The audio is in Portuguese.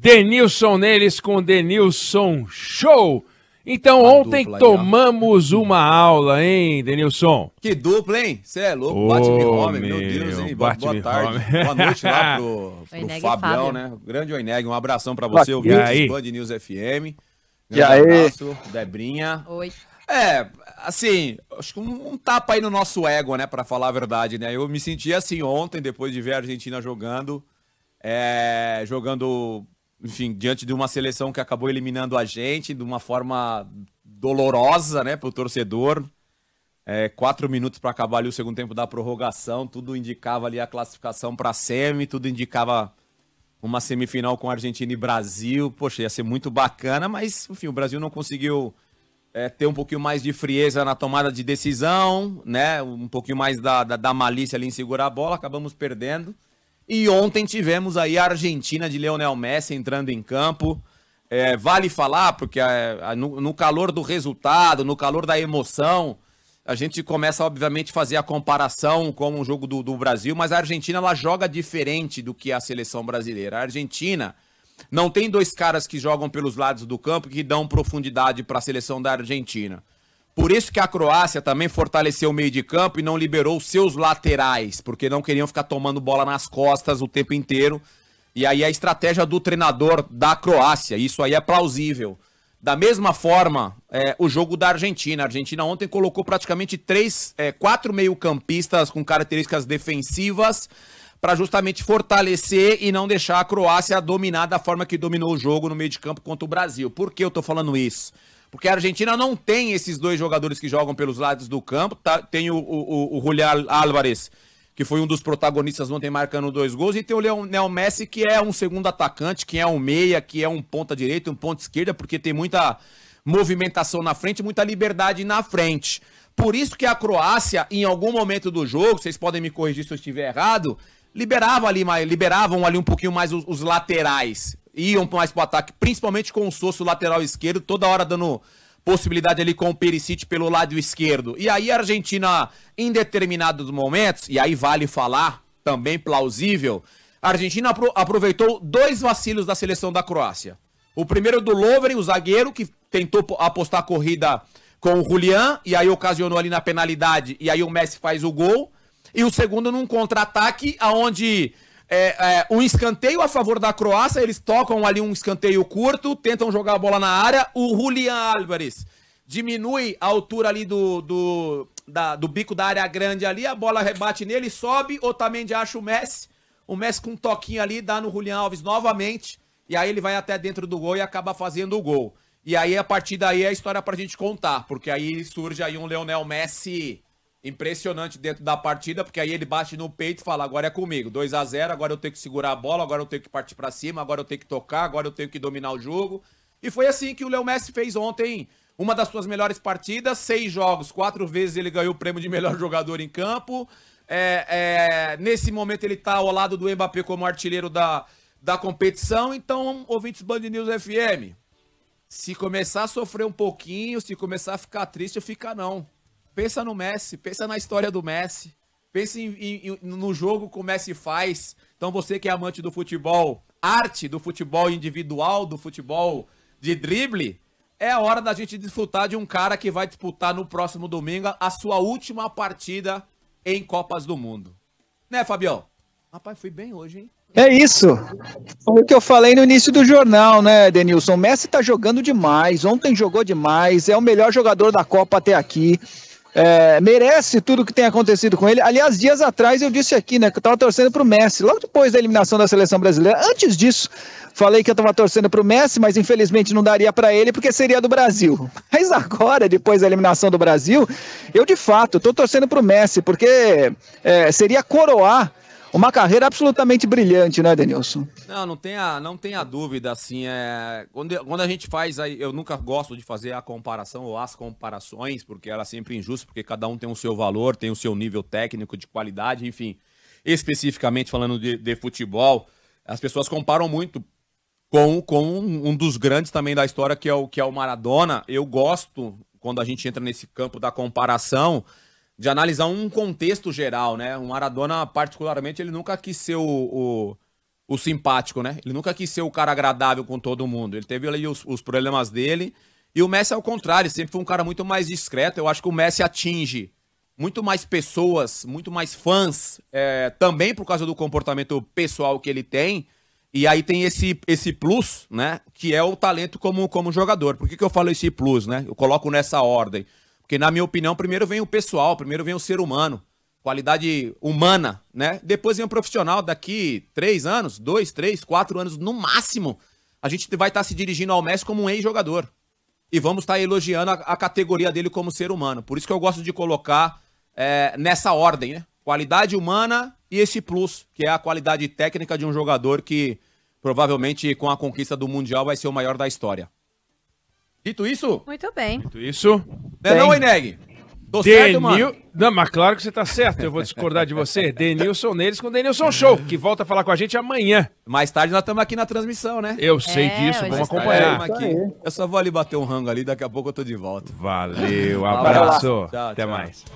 Denilson neles com Denilson Show. Então, ontem dupla, tomamos uma aula, hein, Denilson? Que dupla, hein? Você é louco, bate-me Homem, meu, meu Deus, hein? Boa, boa tarde, boa noite lá pro, pro Fabião, Fábio. né? Grande Oineg, um abração para você, o do Band News FM. e aí? abraço, Debrinha. Oi. É, assim, acho que um, um, tapa aí no nosso ego, né, para falar a verdade, né? Eu me senti assim ontem, depois de ver a Argentina jogando, é, jogando enfim, diante de uma seleção que acabou eliminando a gente de uma forma dolorosa, né, para o torcedor. É, quatro minutos para acabar ali o segundo tempo da prorrogação, tudo indicava ali a classificação para a semi, tudo indicava uma semifinal com Argentina e Brasil. Poxa, ia ser muito bacana, mas enfim, o Brasil não conseguiu é, ter um pouquinho mais de frieza na tomada de decisão, né? Um pouquinho mais da, da, da malícia ali em segurar a bola, acabamos perdendo. E ontem tivemos aí a Argentina de Leonel Messi entrando em campo. É, vale falar, porque é, no, no calor do resultado, no calor da emoção, a gente começa, obviamente, a fazer a comparação com o jogo do, do, Brasil, mas a Argentina ela joga diferente do que a seleção brasileira. A Argentina não tem dois caras que jogam pelos lados do campo que dão profundidade para a seleção da Argentina. Por isso que a Croácia também fortaleceu o meio de campo e não liberou seus laterais, porque não queriam ficar tomando bola nas costas o tempo inteiro. E aí a estratégia do treinador da Croácia, isso aí é plausível. Da mesma forma, é, o jogo da Argentina. A Argentina ontem colocou praticamente três, é, quatro meio-campistas com características defensivas para justamente fortalecer e não deixar a Croácia dominar da forma que dominou o jogo no meio de campo contra o Brasil. Por que eu estou falando isso? porque a Argentina não tem esses dois jogadores que jogam pelos lados do campo. Tá, tem o, o, o Julián Álvarez, que foi um dos protagonistas ontem marcando dois gols, e tem o Leonel Messi, que é um segundo atacante, que é um meia, que é um ponta direita, um ponta esquerda, porque tem muita movimentação na frente, muita liberdade na frente. Por isso que a Croácia, em algum momento do jogo, vocês podem me corrigir se eu estiver errado, liberava ali mais, liberavam ali um pouquinho mais os, os laterais iam mais pro ataque, principalmente com o Sosso lateral esquerdo, toda hora dando possibilidade ali com o Perisic pelo lado esquerdo. E aí a Argentina, em determinados momentos, e aí vale falar, também plausível, a Argentina aproveitou dois vacilos da seleção da Croácia. O primeiro do Lovren, o zagueiro, que tentou apostar a corrida com o Julian, e aí ocasionou ali na penalidade, e aí o Messi faz o gol. E o segundo num contra-ataque, aonde é, é, um escanteio a favor da Croácia, eles tocam ali um escanteio curto, tentam jogar a bola na área, o Julian Álvares diminui a altura ali do, do, da, do bico da área grande ali, a bola rebate nele, sobe, Otamendi acha o Messi, o Messi com um toquinho ali, dá no Julian Alves novamente, e aí ele vai até dentro do gol e acaba fazendo o gol. E aí, a partir daí, é a história pra gente contar, porque aí surge aí um Leonel Messi impressionante dentro da partida, porque aí ele bate no peito e fala: agora é comigo, 2 a 0 agora eu tenho que segurar a bola, agora eu tenho que partir para cima, agora eu tenho que tocar, agora eu tenho que dominar o jogo. E foi assim que o Léo Messi fez ontem uma das suas melhores partidas, seis jogos, quatro vezes ele ganhou o prêmio de melhor jogador em campo. É, é, nesse momento ele está ao lado do Mbappé como artilheiro da, da competição. Então, ouvintes Band News FM, se começar a sofrer um pouquinho, se começar a ficar triste, fica não. Pensa no Messi, pensa na história do Messi. pensa em, em, no jogo que o Messi faz. Então você que é amante do futebol, arte do futebol individual, do futebol de drible, é a hora da gente desfrutar de um cara que vai disputar no próximo domingo a sua última partida em Copas do Mundo. Né, Fabião? Rapaz, fui bem hoje, hein? É isso. Foi o que eu falei no início do jornal, né, Denilson? O Messi tá jogando demais, ontem jogou demais, é o melhor jogador da Copa até aqui é, merece tudo o que tem acontecido com ele. Aliás, dias atrás eu disse aqui, né, que eu estava torcendo para o Messi, logo depois da eliminação da seleção brasileira. Antes disso, falei que eu estava torcendo para o Messi, mas infelizmente não daria para ele porque seria do Brasil. Mas agora, depois da eliminação do Brasil, eu de fato estou torcendo para o Messi, porque é, seria coroar uma carreira absolutamente brilhante, né, Denilson? Não, não tenha, não tenha dúvida, assim, é, quando, quando a gente faz, aí, eu nunca gosto de fazer a comparação ou as comparações, porque ela é sempre injusta, porque cada um tem o seu valor, tem o seu nível técnico, de qualidade, enfim, especificamente falando de, de futebol, as pessoas comparam muito com, com um dos grandes também da história, que é o, que é o Maradona. Eu gosto, quando a gente entra nesse campo da comparação, de analisar um contexto geral, né? O Maradona, particularmente, ele nunca quis ser o, o, o simpático, né? Ele nunca quis ser o cara agradável com todo mundo. Ele teve ali os, os problemas dele. E o Messi, ao é contrário, sempre foi um cara muito mais discreto. Eu acho que o Messi atinge muito mais pessoas, muito mais fãs, é, também por causa do comportamento pessoal que ele tem. E aí tem esse, esse plus, né? Que é o talento como, como jogador. Por que, que eu falo esse plus, né? Eu coloco nessa ordem. Porque, na minha opinião, primeiro vem o pessoal, primeiro vem o ser humano, qualidade humana, né? Depois vem o profissional, daqui três anos, dois, três, quatro anos no máximo, a gente vai estar tá se dirigindo ao Messi como um ex-jogador. E vamos estar tá elogiando a, a, categoria dele como ser humano. Por isso que eu gosto de colocar é, nessa ordem, né? Qualidade humana e esse plus, que é a qualidade técnica de um jogador que provavelmente com a conquista do Mundial vai ser o maior da história. Dito isso? Muito bem. Dito isso. Não é não, Ineg? Tô Denil... certo, mano? Não, mas claro que você tá certo. Eu vou discordar de você. Denilson Neles com Denilson Show, que volta a falar com a gente amanhã. Mais tarde nós estamos aqui na transmissão, né? Eu sei é, disso, vamos acompanhar. aqui. eu só vou ali bater um rango ali, daqui a pouco eu tô de volta. Valeu, abraço. Tchau, Até tchau. mais.